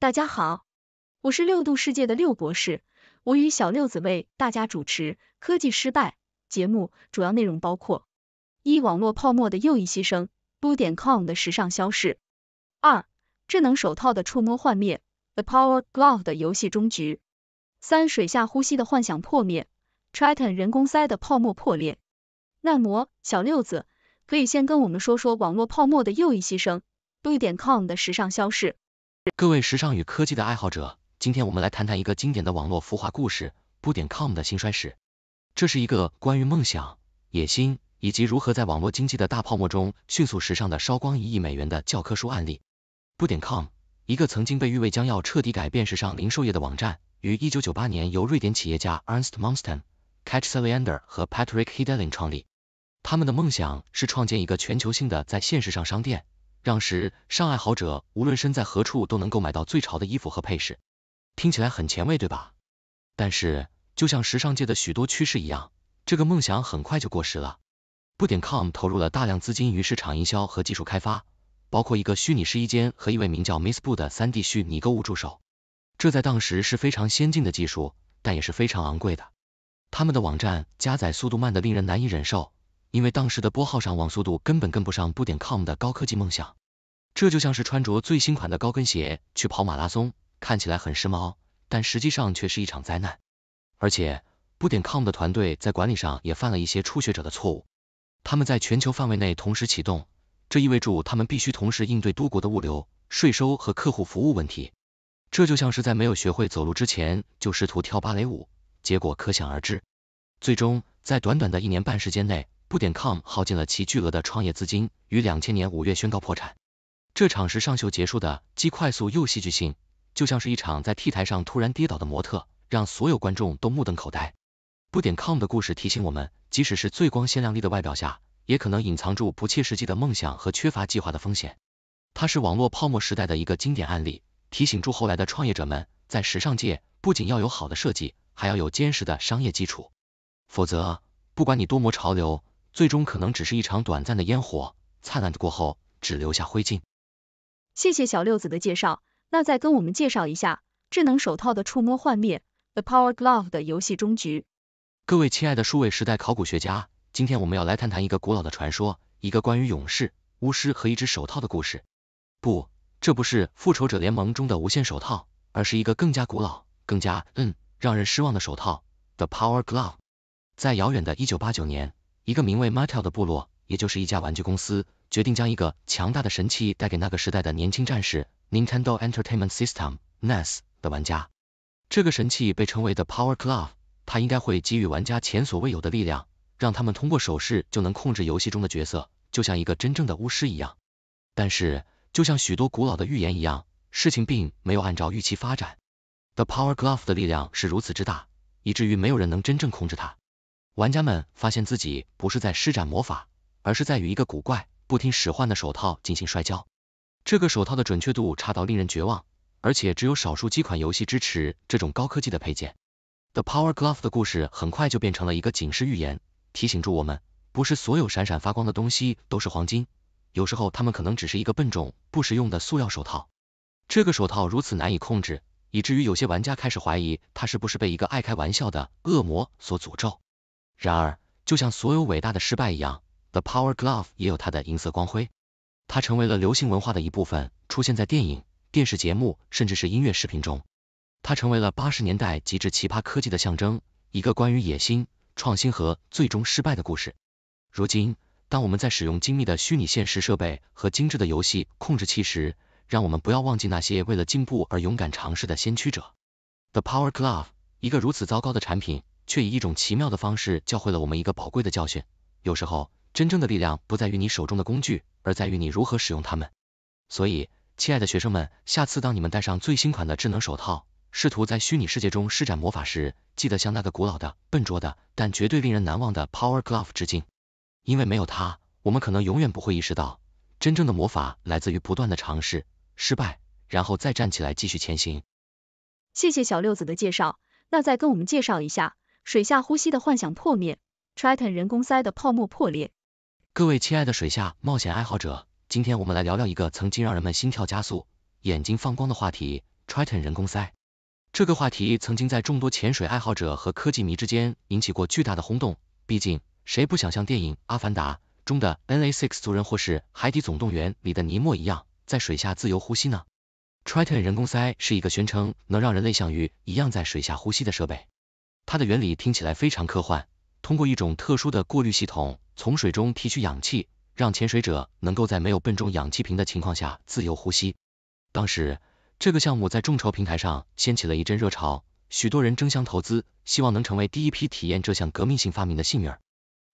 大家好，我是六度世界的六博士，我与小六子为大家主持《科技失败》节目，主要内容包括：一、网络泡沫的又一牺牲，boo.com 的时尚消逝；二、智能手套的触摸幻灭，The Power Glove 的游戏终局；三、水下呼吸的幻想破灭，Triton 人工鳃的泡沫破裂。耐磨小六子，可以先跟我们说说网络泡沫的又一牺牲，boo.com 的时尚消逝。各位时尚与科技的爱好者，今天我们来谈谈一个经典的网络浮华故事，不点 com 的兴衰史。这是一个关于梦想、野心以及如何在网络经济的大泡沫中迅速时尚的烧光一亿美元的教科书案例。不点 com，一个曾经被誉为将要彻底改变时尚零售业的网站，于1998年由瑞典企业家 Ernst Munsten、c a h s a l a n d e r 和 Patrick Hedelin 创立。他们的梦想是创建一个全球性的在线时尚商店。让时尚爱好者无论身在何处都能够买到最潮的衣服和配饰，听起来很前卫，对吧？但是就像时尚界的许多趋势一样，这个梦想很快就过时了。Boo.com 投入了大量资金于市场营销和技术开发，包括一个虚拟试衣间和一位名叫 Miss Boo 的 3D 虚拟购物助手。这在当时是非常先进的技术，但也是非常昂贵的。他们的网站加载速度慢得令人难以忍受。因为当时的拨号上网速度根本跟不上不点 com 的高科技梦想，这就像是穿着最新款的高跟鞋去跑马拉松，看起来很时髦，但实际上却是一场灾难。而且不点 com 的团队在管理上也犯了一些初学者的错误，他们在全球范围内同时启动，这意味着他们必须同时应对多国的物流、税收和客户服务问题，这就像是在没有学会走路之前就试图跳芭蕾舞，结果可想而知。最终，在短短的一年半时间内，不点 com 耗尽了其巨额的创业资金，于两千年五月宣告破产。这场时尚秀结束的既快速又戏剧性，就像是一场在 T 台上突然跌倒的模特，让所有观众都目瞪口呆。不点 com 的故事提醒我们，即使是最光鲜亮丽的外表下，也可能隐藏住不切实际的梦想和缺乏计划的风险。它是网络泡沫时代的一个经典案例，提醒住后来的创业者们，在时尚界不仅要有好的设计，还要有坚实的商业基础，否则，不管你多么潮流。最终可能只是一场短暂的烟火，灿烂的过后，只留下灰烬。谢谢小六子的介绍，那再跟我们介绍一下智能手套的触摸幻灭，The Power Glove 的游戏终局。各位亲爱的数位时代考古学家，今天我们要来谈谈一个古老的传说，一个关于勇士、巫师和一只手套的故事。不，这不是复仇者联盟中的无限手套，而是一个更加古老、更加嗯，让人失望的手套，The Power Glove。在遥远的1989年。一个名为 Mattel 的部落，也就是一家玩具公司，决定将一个强大的神器带给那个时代的年轻战士 Nintendo Entertainment System (NES) 的玩家。这个神器被称为 The Power Glove，它应该会给予玩家前所未有的力量，让他们通过手势就能控制游戏中的角色，就像一个真正的巫师一样。但是，就像许多古老的预言一样，事情并没有按照预期发展。The Power Glove 的力量是如此之大，以至于没有人能真正控制它。玩家们发现自己不是在施展魔法，而是在与一个古怪、不听使唤的手套进行摔跤。这个手套的准确度差到令人绝望，而且只有少数几款游戏支持这种高科技的配件。The Power Glove 的故事很快就变成了一个警示预言，提醒住我们，不是所有闪闪发光的东西都是黄金，有时候它们可能只是一个笨重、不实用的塑料手套。这个手套如此难以控制，以至于有些玩家开始怀疑它是不是被一个爱开玩笑的恶魔所诅咒。然而，就像所有伟大的失败一样，The Power Glove 也有它的银色光辉。它成为了流行文化的一部分，出现在电影、电视节目，甚至是音乐视频中。它成为了八十年代极致奇葩科技的象征，一个关于野心、创新和最终失败的故事。如今，当我们在使用精密的虚拟现实设备和精致的游戏控制器时，让我们不要忘记那些为了进步而勇敢尝试的先驱者。The Power Glove，一个如此糟糕的产品。却以一种奇妙的方式教会了我们一个宝贵的教训。有时候，真正的力量不在于你手中的工具，而在于你如何使用它们。所以，亲爱的学生们，下次当你们戴上最新款的智能手套，试图在虚拟世界中施展魔法时，记得向那个古老的、笨拙的，但绝对令人难忘的 Power Glove 致敬。因为没有它，我们可能永远不会意识到，真正的魔法来自于不断的尝试、失败，然后再站起来继续前行。谢谢小六子的介绍，那再跟我们介绍一下。水下呼吸的幻想破灭，Triton 人工鳃的泡沫破裂。各位亲爱的水下冒险爱好者，今天我们来聊聊一个曾经让人们心跳加速、眼睛放光的话题—— Triton 人工鳃。这个话题曾经在众多潜水爱好者和科技迷之间引起过巨大的轰动。毕竟，谁不想像电影《阿凡达》中的 n a 6 i 族人，或是《海底总动员》里的尼莫一样，在水下自由呼吸呢？Triton 人工鳃是一个宣称能让人类像鱼一样在水下呼吸的设备。它的原理听起来非常科幻，通过一种特殊的过滤系统从水中提取氧气，让潜水者能够在没有笨重氧气瓶的情况下自由呼吸。当时，这个项目在众筹平台上掀起了一阵热潮，许多人争相投资，希望能成为第一批体验这项革命性发明的幸运儿。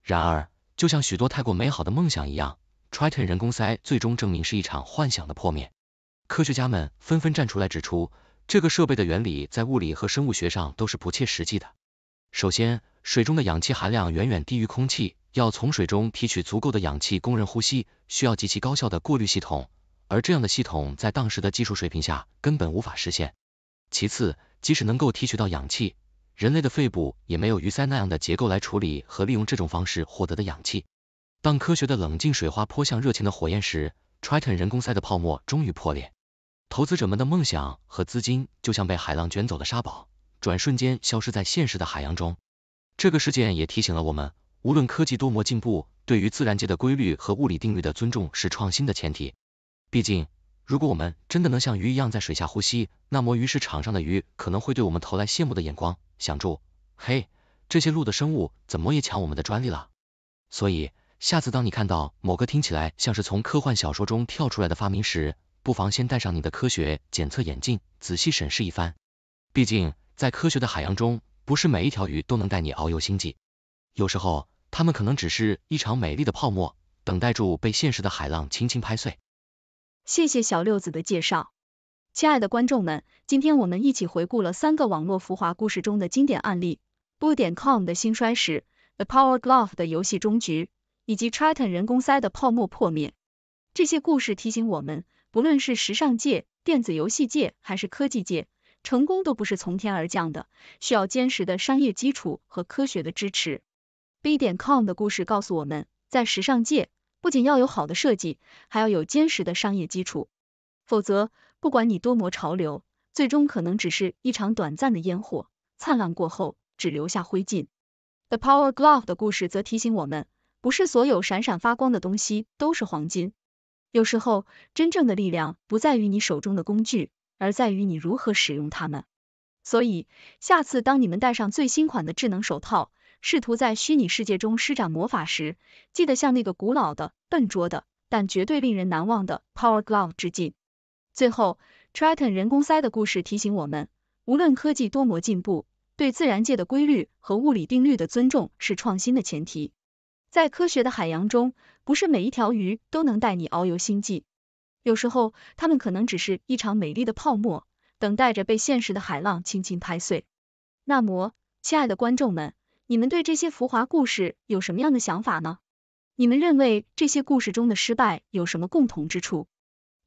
然而，就像许多太过美好的梦想一样，Triton 人工鳃最终证明是一场幻想的破灭。科学家们纷纷站出来指出，这个设备的原理在物理和生物学上都是不切实际的。首先，水中的氧气含量远远低于空气，要从水中提取足够的氧气供人呼吸，需要极其高效的过滤系统，而这样的系统在当时的技术水平下根本无法实现。其次，即使能够提取到氧气，人类的肺部也没有鱼鳃那样的结构来处理和利用这种方式获得的氧气。当科学的冷静水花泼向热情的火焰时 t r i t o n 人工鳃的泡沫终于破裂，投资者们的梦想和资金就像被海浪卷走的沙堡。转瞬间消失在现实的海洋中。这个事件也提醒了我们，无论科技多么进步，对于自然界的规律和物理定律的尊重是创新的前提。毕竟，如果我们真的能像鱼一样在水下呼吸，那么鱼市场上的鱼可能会对我们投来羡慕的眼光，想住，嘿，这些陆的生物怎么也抢我们的专利了。所以，下次当你看到某个听起来像是从科幻小说中跳出来的发明时，不妨先戴上你的科学检测眼镜，仔细审视一番。毕竟。在科学的海洋中，不是每一条鱼都能带你遨游星际。有时候，它们可能只是一场美丽的泡沫，等待住被现实的海浪轻轻拍碎。谢谢小六子的介绍，亲爱的观众们，今天我们一起回顾了三个网络浮华故事中的经典案例：Boo.com 的兴衰史，The Power Glove 的游戏终局，以及 Titan 人工鳃的泡沫破灭。这些故事提醒我们，不论是时尚界、电子游戏界还是科技界。成功都不是从天而降的，需要坚实的商业基础和科学的支持。B. 点 com 的故事告诉我们，在时尚界，不仅要有好的设计，还要有坚实的商业基础，否则，不管你多么潮流，最终可能只是一场短暂的烟火，灿烂过后只留下灰烬。The Power Glove 的故事则提醒我们，不是所有闪闪发光的东西都是黄金，有时候，真正的力量不在于你手中的工具。而在于你如何使用它们。所以，下次当你们戴上最新款的智能手套，试图在虚拟世界中施展魔法时，记得向那个古老的、笨拙的，但绝对令人难忘的 Power Glove 致敬。最后，Triton 人工鳃的故事提醒我们，无论科技多么进步，对自然界的规律和物理定律的尊重是创新的前提。在科学的海洋中，不是每一条鱼都能带你遨游星际。有时候，他们可能只是一场美丽的泡沫，等待着被现实的海浪轻轻拍碎。那么，亲爱的观众们，你们对这些浮华故事有什么样的想法呢？你们认为这些故事中的失败有什么共同之处？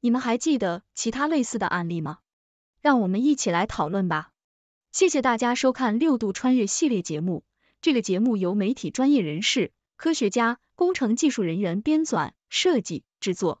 你们还记得其他类似的案例吗？让我们一起来讨论吧。谢谢大家收看《六度穿越》系列节目。这个节目由媒体专业人士、科学家、工程技术人员编纂、设计、制作。